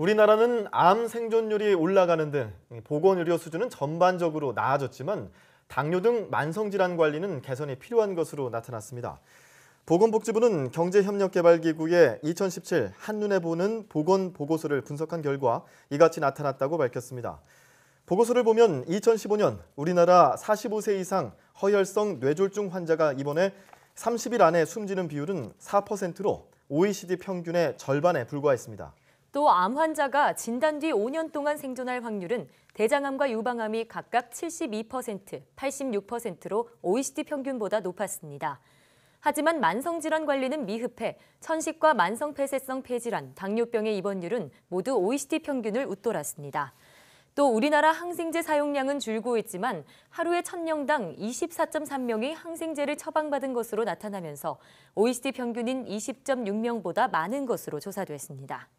우리나라는 암 생존율이 올라가는 등 보건의료 수준은 전반적으로 나아졌지만 당뇨 등 만성질환 관리는 개선이 필요한 것으로 나타났습니다. 보건복지부는 경제협력개발기구의 2017 한눈에 보는 보건 보고서를 분석한 결과 이같이 나타났다고 밝혔습니다. 보고서를 보면 2015년 우리나라 45세 이상 허혈성 뇌졸중 환자가 이번에 30일 안에 숨지는 비율은 4%로 OECD 평균의 절반에 불과했습니다. 또암 환자가 진단 뒤 5년 동안 생존할 확률은 대장암과 유방암이 각각 72%, 86%로 OECD 평균보다 높았습니다. 하지만 만성질환 관리는 미흡해 천식과 만성폐쇄성 폐질환, 당뇨병의 입원율은 모두 OECD 평균을 웃돌았습니다. 또 우리나라 항생제 사용량은 줄고 있지만 하루에 천명당 24.3명이 항생제를 처방받은 것으로 나타나면서 OECD 평균인 20.6명보다 많은 것으로 조사됐습니다.